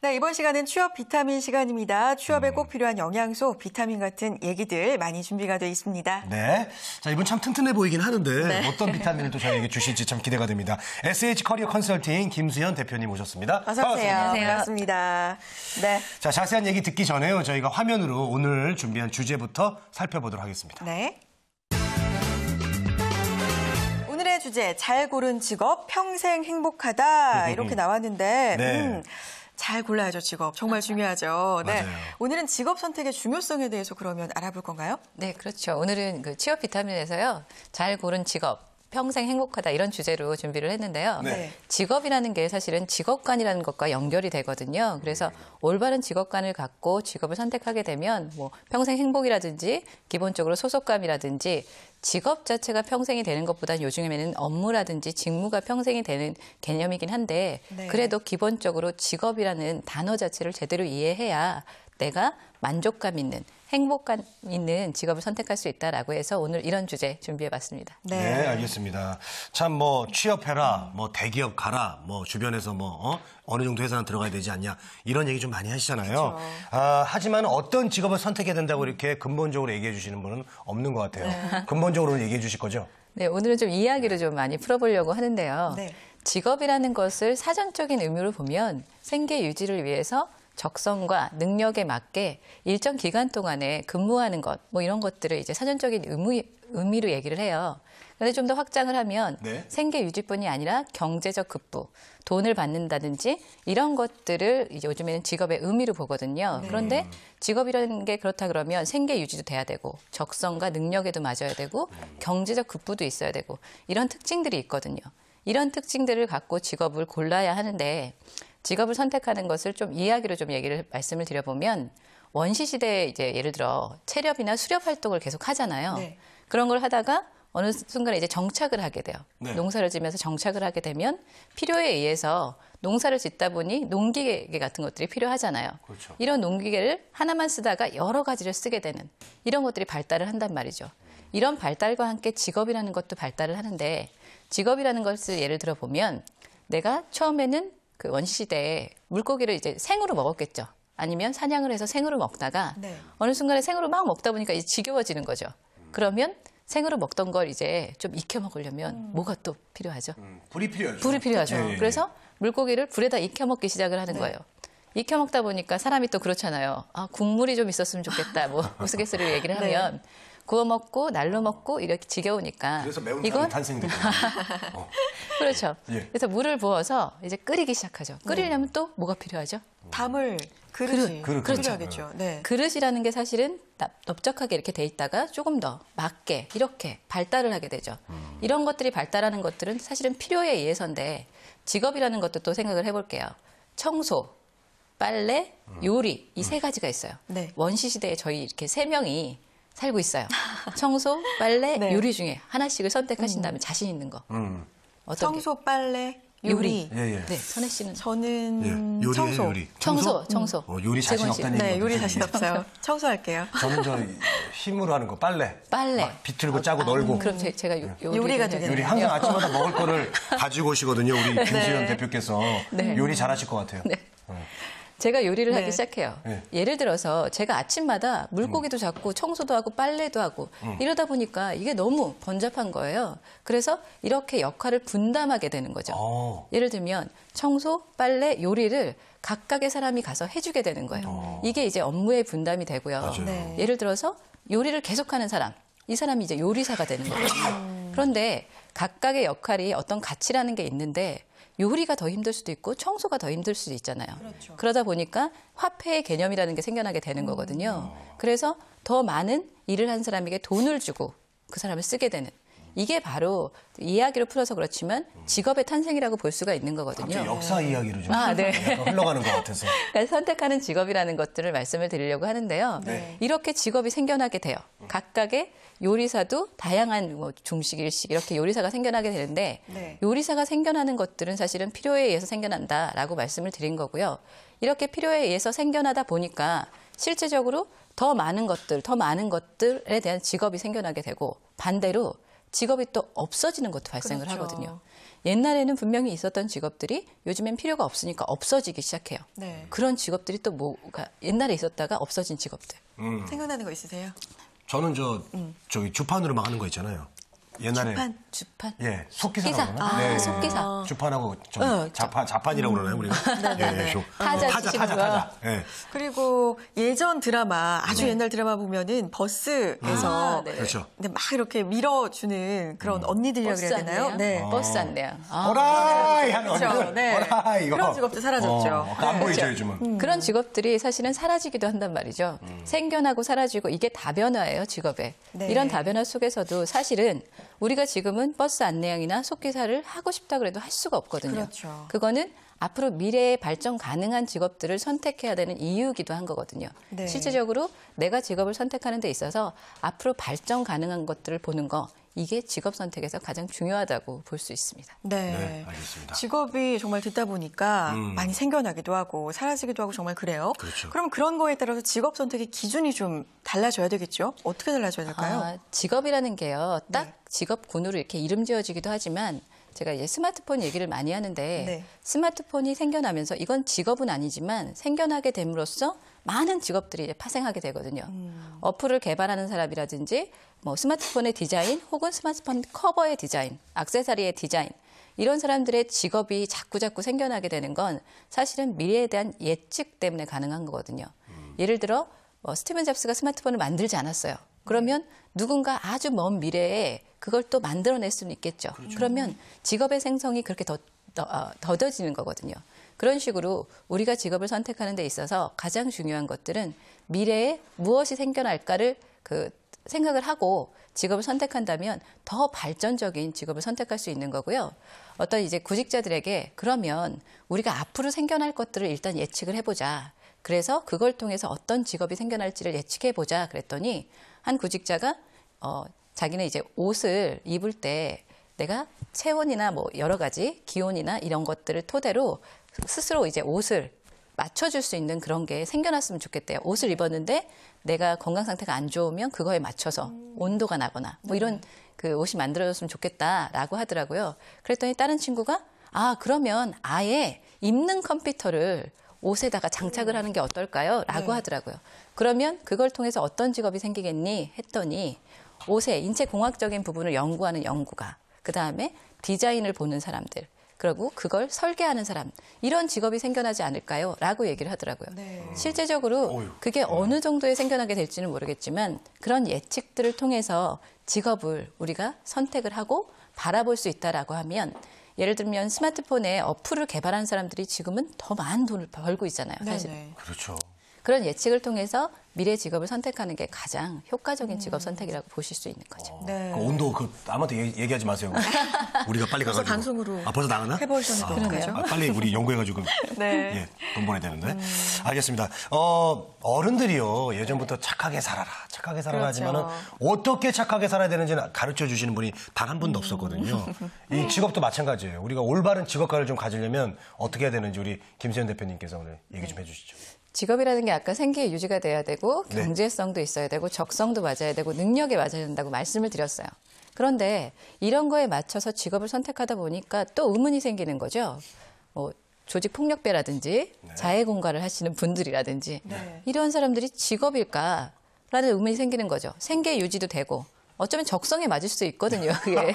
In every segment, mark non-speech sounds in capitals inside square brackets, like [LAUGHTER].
네, 이번 시간은 취업 비타민 시간입니다. 취업에 꼭 음. 필요한 영양소, 비타민 같은 얘기들 많이 준비가 되어 있습니다. 네. 자, 이분 참 튼튼해 보이긴 하는데 네. 어떤 비타민을 또 저희에게 주실지 참 기대가 됩니다. SH 커리어 컨설팅 김수현 대표님 오셨습니다. 어서 오세요. 반갑습니다. 네, 반갑습니다. 네. 자, 자세한 얘기 듣기 전에요. 저희가 화면으로 오늘 준비한 주제부터 살펴보도록 하겠습니다. 네. 오늘의 주제 잘 고른 직업 평생 행복하다 음, 음, 이렇게 나왔는데 네. 음, 잘 골라야죠, 직업. 정말 그렇죠. 중요하죠. 네. 맞아요. 오늘은 직업 선택의 중요성에 대해서 그러면 알아볼 건가요? 네, 그렇죠. 오늘은 그 취업 비타민에서요. 잘 고른 직업, 평생 행복하다 이런 주제로 준비를 했는데요. 네. 네. 직업이라는 게 사실은 직업관이라는 것과 연결이 되거든요. 그래서 음. 올바른 직업관을 갖고 직업을 선택하게 되면 뭐 평생 행복이라든지 기본적으로 소속감이라든지 직업 자체가 평생이 되는 것보다 요즘에는 업무라든지 직무가 평생이 되는 개념이긴 한데 네. 그래도 기본적으로 직업이라는 단어 자체를 제대로 이해해야 내가 만족감 있는 행복감 있는 직업을 선택할 수 있다라고 해서 오늘 이런 주제 준비해봤습니다. 네, 네 알겠습니다. 참 뭐 취업해라, 뭐 대기업 가라, 뭐 주변에서 뭐 어? 느 정도 회사는 들어가야 되지 않냐 이런 얘기 좀 많이 하시잖아요. 그렇죠. 아, 하지만 어떤 직업을 선택해야 된다고 이렇게 근본적으로 얘기해 주시는 분은 없는 것 같아요. 네. 근본적으로는 얘기해 주실 거죠? 네, 오늘은 좀 이야기를 좀 많이 풀어보려고 하는데요. 네. 직업이라는 것을 사전적인 의미로 보면 생계 유지를 위해서 적성과 능력에 맞게 일정 기간 동안에 근무하는 것, 뭐 이런 것들을 이제 사전적인 의무, 의미로 얘기를 해요. 그런데 좀 더 확장을 하면 네. 생계 유지뿐이 아니라 경제적 급부, 돈을 받는다든지 이런 것들을 이제 요즘에는 직업의 의미로 보거든요. 네. 그런데 직업이라는 게 그렇다 그러면 생계 유지도 돼야 되고 적성과 능력에도 맞아야 되고 경제적 급부도 있어야 되고 이런 특징들이 있거든요. 이런 특징들을 갖고 직업을 골라야 하는데 직업을 선택하는 것을 좀 이야기로 좀 얘기를 말씀을 드려보면 원시 시대에 이제 예를 들어 체력이나 수렵 활동을 계속 하잖아요. 네. 그런 걸 하다가 어느 순간 이제 정착을 하게 돼요. 네. 농사를 지면서 정착을 하게 되면 필요에 의해서 농사를 짓다 보니 농기계 같은 것들이 필요하잖아요. 그렇죠. 이런 농기계를 하나만 쓰다가 여러 가지를 쓰게 되는 이런 것들이 발달을 한단 말이죠. 이런 발달과 함께 직업이라는 것도 발달을 하는데 직업이라는 것을 예를 들어 보면 내가 처음에는 그 원시대에 물고기를 이제 생으로 먹었겠죠. 아니면 사냥을 해서 생으로 먹다가 네. 어느 순간에 생으로 막 먹다 보니까 이제 지겨워지는 거죠. 그러면 생으로 먹던 걸 이제 좀 익혀 먹으려면 음. 뭐가 또 필요하죠? 음, 불이 필요하죠. 불이 필요하죠. 네. 그래서 물고기를 불에다 익혀 먹기 시작을 하는 네. 거예요. 익혀 먹다 보니까 사람이 또 그렇잖아요. 아, 국물이 좀 있었으면 좋겠다. 뭐 [LAUGHS] 우스갯소리로 얘기를 네. 하면 구워 먹고 날로 먹고 이렇게 지겨우니까 그래서 매운탕이 이건... 탄생된 거예요. [LAUGHS] 어. 그렇죠. 예. 그래서 물을 부어서 이제 끓이기 시작하죠. 네. 끓이려면 또 뭐가 필요하죠? 담을 그릇이 그릇, 그릇, 끓여야겠죠. 네. 그릇이라는 게 사실은 넓적하게 이렇게 돼 있다가 조금 더 맞게 이렇게 발달을 하게 되죠. 음. 이런 것들이 발달하는 것들은 사실은 필요에 의해서인데 직업이라는 것도 또 생각을 해볼게요. 청소, 빨래, 음. 요리 이세 음. 가지가 있어요. 네. 원시 시대에 저희 이렇게 세 명이 살고 있어요. 청소, 빨래, 네. 요리 중에 하나씩을 선택하신다면 음. 자신 있는 거. 음. 어떤 청소, 게? 빨래, 요리. 요리. 예, 예. 네, 선혜 씨는 저는 예. 요리 청소. 요리. 청소, 청소. 음. 어, 요리 자신 없다는 네, 요리 자신 없어요. 청소할게요. 저는 저 힘으로 하는 거 빨래. 빨래. 막 비틀고 어, 짜고 아, 널고. 음, 그럼 제, 가 요리, 가 되겠네요. 요리 항상 아침마다 먹을 거를 [LAUGHS] 가지고 오시거든요. 우리 김수현 네. 대표께서 네. 요리 잘하실 것 같아요. 네. 어. 제가 요리를 네. 하기 시작해요. 네. 예를 들어서 제가 아침마다 물고기도 음. 잡고 청소도 하고 빨래도 하고 음. 이러다 보니까 이게 너무 번잡한 거예요. 그래서 이렇게 역할을 분담하게 되는 거죠. 오. 아. 예를 들면 청소, 빨래, 요리를 각각의 사람이 가서 해주게 되는 거예요. 오. 아. 이게 이제 업무의 분담이 되고요. 네. 예를 들어서 요리를 계속하는 사람, 이 사람이 이제 요리사가 되는 거예요. 음. 그런데 각각의 역할이 어떤 가치라는 게 있는데 요리가 더 힘들 수도 있고 청소가 더 힘들 수도 있잖아요. 그렇죠. 그러다 보니까 화폐의 개념이라는 게 생겨나게 되는 음. 거거든요. 그래서 더 많은 일을 한 사람에게 돈을 주고 그 사람을 쓰게 되는 이게 바로 이야기로 풀어서 그렇지만 직업의 탄생이라고 볼 수가 있는 거거든요. 역사 이야기로 좀 아, 네. 흘러가는 것 같아서. [LAUGHS] 그러니까 선택하는 직업이라는 것들을 말씀을 드리려고 하는데요. 네. 이렇게 직업이 생겨나게 돼요. 각각의 요리사도 다양한 뭐 중식, 일식 이렇게 요리사가 생겨나게 되는데 네. 요리사가 생겨나는 것들은 사실은 필요에 의해서 생겨난다라고 말씀을 드린 거고요. 이렇게 필요에 의해서 생겨나다 보니까 실제적으로 더 많은 것들, 더 많은 것들에 대한 직업이 생겨나게 되고 반대로 직업이 또 없어지는 것도 발생을 그렇죠. 하거든요. 옛날에는 분명히 있었던 직업들이 요즘엔 필요가 없으니까 없어지기 시작해요. 네. 그런 직업들이 또 뭐가 옛날에 있었다가 없어진 직업들. 음. 생각나는 거 있으세요? 저는 저 음. 저기 주판으로 막는 거 있잖아요. 옛날에 주판, 주판. 예, 속기사 기사. 아, 네, 속기사. 주판하고 좀 어, 자판, 자판이라고 그러나요, 우리가? 음. 네, 네, 예, 예, 네. 타자, 타자, 타자, 예. 그리고 예전 드라마, 아주 네. 옛날 드라마 보면은 버스에서 아, 네. 그렇죠. 근데 막 이렇게 밀어주는 그런 음. 언니들이라 그래야 되나요? 네. 어. 버스 안내요. 아, 라이 하는 그렇죠. 네. 어라이 이거. 그런 직업도 사라졌죠. 어, 안 보이죠, 그 요즘은. 음. 그런 직업들이 사실은 사라지기도 한단 말이죠. 음. 생겨나고 사라지고 이게 다변화예요, 직업에. 이런 다변화 속에서도 사실은 우리가 지금은 버스 안내양이나 속기사를 하고 싶다 그래도 할 수가 없거든요. 그렇죠. 그거는 앞으로 미래에 발전 가능한 직업들을 선택해야 되는 이유이기도 한 거거든요. 네. 실질적으로 내가 직업을 선택하는 데 있어서 앞으로 발전 가능한 것들을 보는 거 이게 직업 선택에서 가장 중요하다고 볼 수 있습니다. 네. 네. 알겠습니다. 직업이 정말 듣다 보니까 음. 많이 생겨나기도 하고 사라지기도 하고 정말 그래요. 그렇죠. 그럼 그런 거에 따라서 직업 선택의 기준이 좀 달라져야 되겠죠? 어떻게 달라져야 될까요? 아, 직업이라는 게요. 딱 네. 직업군으로 이렇게 이름 지어지기도 하지만 제가 이제 스마트폰 얘기를 많이 하는데 네. 스마트폰이 생겨나면서 이건 직업은 아니지만 생겨나게 됨으로써 많은 직업들이 이제 파생하게 되거든요. 음. 어플을 개발하는 사람이라든지 뭐 스마트폰의 디자인 혹은 스마트폰 커버의 디자인, 악세사리의 디자인 이런 사람들의 직업이 자꾸자꾸 생겨나게 되는 건 사실은 미래에 대한 예측 때문에 가능한 거거든요. 음. 예를 들어 뭐 스티븐 잡스가 스마트폰을 만들지 않았어요. 그러면 네. 누군가 아주 먼 미래에 그걸 또 만들어낼 수는 있겠죠. 그렇죠. 그러면 직업의 생성이 그렇게 더, 더, 아, 더뎌지는 거거든요. 그런 식으로 우리가 직업을 선택하는 데 있어서 가장 중요한 것들은 미래에 무엇이 생겨날까를 그 생각을 하고 직업을 선택한다면 더 발전적인 직업을 선택할 수 있는 거고요. 어떤 이제 구직자들에게 그러면 우리가 앞으로 생겨날 것들을 일단 예측을 해보자. 그래서 그걸 통해서 어떤 직업이 생겨날지를 예측해보자 그랬더니 한 구직자가 어, 자기는 이제 옷을 입을 때 내가 체온이나 뭐 여러 가지 기온이나 이런 것들을 토대로 스스로 이제 옷을 맞춰줄 수 있는 그런 게 생겨났으면 좋겠대요. 옷을 입었는데 내가 건강 상태가 안 좋으면 그거에 맞춰서 음. 온도가 나거나 뭐 네. 이런 그 옷이 만들어졌으면 좋겠다라고 하더라고요. 그랬더니 다른 친구가 아 그러면 아예 입는 컴퓨터를 옷에다가 장착을 음. 하는 게 어떨까요? 라고 네. 하더라고요. 그러면 그걸 통해서 어떤 직업이 생기겠니? 했더니 옷의 인체공학적인 부분을 연구하는 연구가, 그 다음에 디자인을 보는 사람들, 그리고 그걸 설계하는 사람 이런 직업이 생겨나지 않을까요? 라고 얘기를 하더라고요. 네. 실제적으로 그게 네. 어느 정도에 생겨나게 될지는 모르겠지만 그런 예측들을 통해서 직업을 우리가 선택을 하고 바라볼 수 있다라고 하면 예를 들면 스마트폰에 어플을 개발한 사람들이 지금은 더 많은 돈을 벌고 있잖아요. 사실. 네 그렇죠. 그런 예측을 통해서 미래 직업을 선택하는 게 가장 효과적인 음. 직업 선택이라고 보실 수 있는 거죠. 어, 네. 그 온도 그 아무한테 얘기, 얘기하지 마세요. [LAUGHS] 우리가 빨리 가서 방송으로 아 벌써 나가나? 해보셨는 거죠. 아, 아, 빨리 우리 연구해가지고 [LAUGHS] 네. 예, 돈 보내야 되는데. 음. 알겠습니다. 어 어른들이요 예전부터 네. 착하게 살아라, 착하게 살아라 그렇죠. 하지만은 어떻게 착하게 살아야 되는지는 가르쳐 주시는 분이 단 한 분도 없었거든요. 음. 이 [LAUGHS] 네. 직업도 마찬가지예요. 우리가 올바른 직업관를좀 가지려면 어떻게 해야 되는지 우리 김세현 대표님께서 오늘 얘기 좀 해주시죠. 직업이라는 게 아까 생계 유지가 돼야 되고 네. 경제성도 있어야 되고 적성도 맞아야 되고 능력에 맞아야 된다고 말씀을 드렸어요. 그런데 이런 거에 맞춰서 직업을 선택하다 보니까 또 의문이 생기는 거죠. 뭐 조직 폭력배라든지 네. 자해 공갈을 하시는 분들이라든지 네. 이런 사람들이 직업일까라는 의문이 생기는 거죠. 생계 유지도 되고 어쩌면 적성에 맞을 수도 있거든요. [LAUGHS] 그게.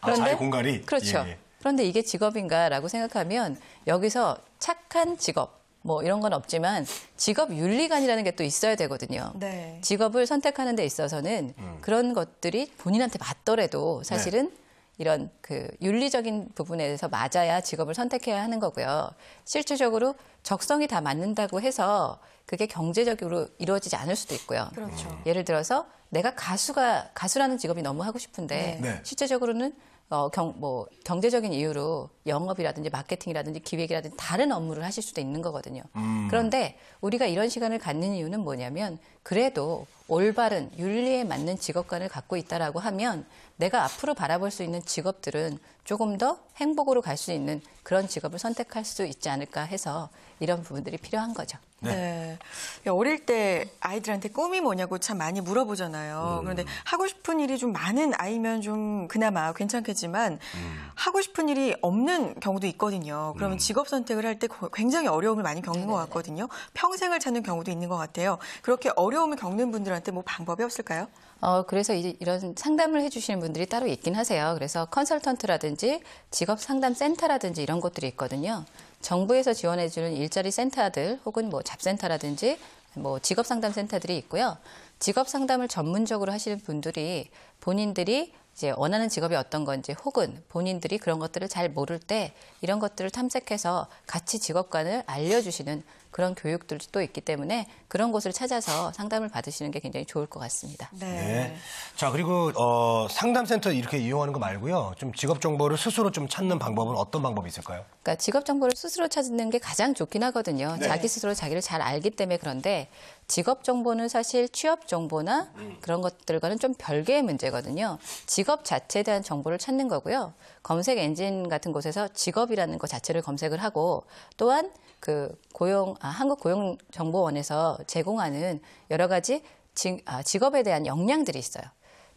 아, 자해 공갈이 그렇죠. 예, 예. 그런데 이게 직업인가라고 생각하면 여기서 착한 직업 뭐 이런 건 없지만 직업 윤리관이라는 게 또 있어야 되거든요. 네. 직업을 선택하는 데 있어서는 음. 그런 것들이 본인한테 맞더라도 사실은 네. 이런 그 윤리적인 부분에 대해서 맞아야 직업을 선택해야 하는 거고요. 실질적으로 적성이 다 맞는다고 해서 그게 경제적으로 이루어지지 않을 수도 있고요. 그렇죠. 예를 들어서 내가 가수가 가수라는 직업이 너무 하고 싶은데 네. 네. 실제적으로는 어, 경, 뭐, 경제적인 이유로 영업이라든지 마케팅이라든지 기획이라든지 다른 업무를 하실 수도 있는 거거든요. 음. 그런데 우리가 이런 시간을 갖는 이유는 뭐냐면 그래도 올바른 윤리에 맞는 직업관을 갖고 있다라고 하면 내가 앞으로 바라볼 수 있는 직업들은 조금 더 행복으로 갈 수 있는 그런 직업을 선택할 수 있지 않을까 해서 이런 부분들이 필요한 거죠. 네. 네. 어릴 때 아이들한테 꿈이 뭐냐고 참 많이 물어보잖아요. 음. 그런데 하고 싶은 일이 좀 많은 아이면 좀 그나마 괜찮겠지만 음. 하고 싶은 일이 없는 경우도 있거든요. 그러면 음. 직업 선택을 할 때 굉장히 어려움을 많이 겪는 네네. 것 네, 네, 네. 같거든요. 평생을 찾는 경우도 있는 것 같아요. 그렇게 어려움을 겪는 분들 분들한테 뭐 방법이 없을까요? 어, 그래서 이, 이런 상담을 해주시는 분들이 따로 있긴 하세요. 그래서 컨설턴트라든지 직업상담센터라든지 이런 것들이 있거든요. 정부에서 지원해주는 일자리 센터들 혹은 뭐 잡센터라든지 뭐 직업상담센터들이 있고요. 직업상담을 전문적으로 하시는 분들이 본인들이 이제 원하는 직업이 어떤 건지 혹은 본인들이 그런 것들을 잘 모를 때 이런 것들을 탐색해서 같이 직업관을 알려주시는 그런 교육들도 있기 때문에 그런 곳을 찾아서 상담을 받으시는 게 굉장히 좋을 것 같습니다. 네. 네. 자 그리고 어, 상담센터 이렇게 이용하는 거 말고요. 좀 직업 정보를 스스로 좀 찾는 방법은 어떤 방법이 있을까요? 그러니까 직업 정보를 스스로 찾는 게 가장 좋긴 하거든요. 네. 자기 스스로 자기를 잘 알기 때문에 그런데 직업 정보는 사실 취업 정보나 그런 것들과는 좀 별개의 문제거든요. 직업 자체에 대한 정보를 찾는 거고요. 검색 엔진 같은 곳에서 직업이라는 것 자체를 검색을 하고 또한 그 고용 아, 한국 고용 정보원에서 제공하는 여러 가지 직, 아, 직업에 대한 역량들이 있어요.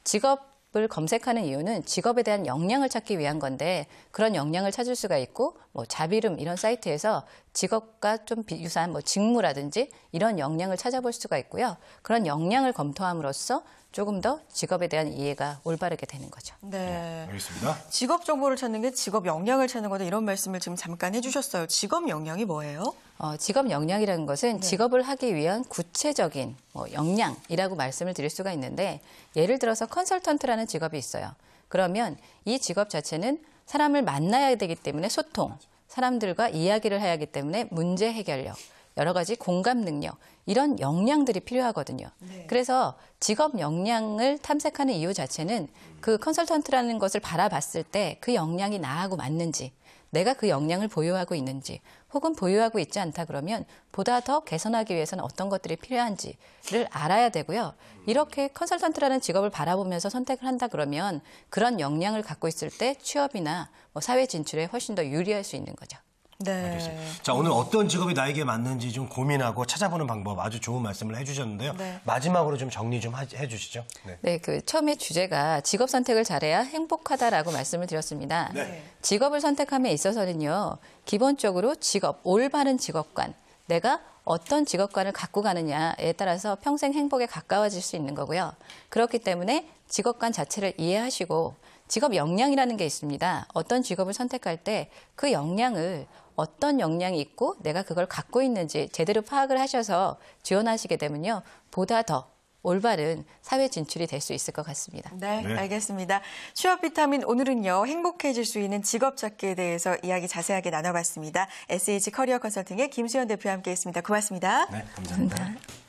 직업 직업을 검색하는 이유는 직업에 대한 역량을 찾기 위한 건데 그런 역량을 찾을 수가 있고 뭐 잡이름 이런 사이트에서 직업과 좀 유사한 뭐 직무라든지 이런 역량을 찾아볼 수가 있고요. 그런 역량을 검토함으로써 조금 더 직업에 대한 이해가 올바르게 되는 거죠. 네. 네 알겠습니다. 직업 정보를 찾는 게 직업 역량을 찾는 거다 이런 말씀을 지금 잠깐 해주셨어요. 직업 역량이 뭐예요? 어, 직업 역량이라는 것은 네. 직업을 하기 위한 구체적인 뭐 역량이라고 말씀을 드릴 수가 있는데 예를 들어서 컨설턴트라는 직업이 있어요. 그러면 이 직업 자체는 사람을 만나야 되기 때문에 소통, 사람들과 이야기를 해야 하기 때문에 문제 해결력, 여러 가지 공감 능력 이런 역량들이 필요하거든요. 네. 그래서 직업 역량을 탐색하는 이유 자체는 그 컨설턴트라는 것을 바라봤을 때 그 역량이 나하고 맞는지 내가 그 역량을 보유하고 있는지 혹은 보유하고 있지 않다 그러면 보다 더 개선하기 위해서는 어떤 것들이 필요한지를 알아야 되고요. 이렇게 컨설턴트라는 직업을 바라보면서 선택을 한다 그러면 그런 역량을 갖고 있을 때 취업이나 뭐 사회 진출에 훨씬 더 유리할 수 있는 거죠. 네. 알겠습니다. 자, 오늘 어떤 직업이 나에게 맞는지 좀 고민하고 찾아보는 방법 아주 좋은 말씀을 해주셨는데요. 네. 마지막으로 좀 정리 좀 해주시죠. 네. 네. 그 처음에 주제가 직업 선택을 잘해야 행복하다라고 말씀을 드렸습니다. 네. 직업을 선택함에 있어서는요, 기본적으로 직업, 올바른 직업관, 내가 어떤 직업관을 갖고 가느냐에 따라서 평생 행복에 가까워질 수 있는 거고요. 그렇기 때문에 직업관 자체를 이해하시고 직업 역량이라는 게 있습니다. 어떤 직업을 선택할 때 그 역량을 어떤 역량이 있고 내가 그걸 갖고 있는지 제대로 파악을 하셔서 지원하시게 되면요. 보다 더 올바른 사회 진출이 될 수 있을 것 같습니다. 네, 네, 알겠습니다. 취업 비타민 오늘은요. 행복해질 수 있는 직업 찾기에 대해서 이야기 자세하게 나눠봤습니다. SH 커리어 컨설팅의 김수현 대표와 함께했습니다. 고맙습니다. 네, 감사합니다. 니다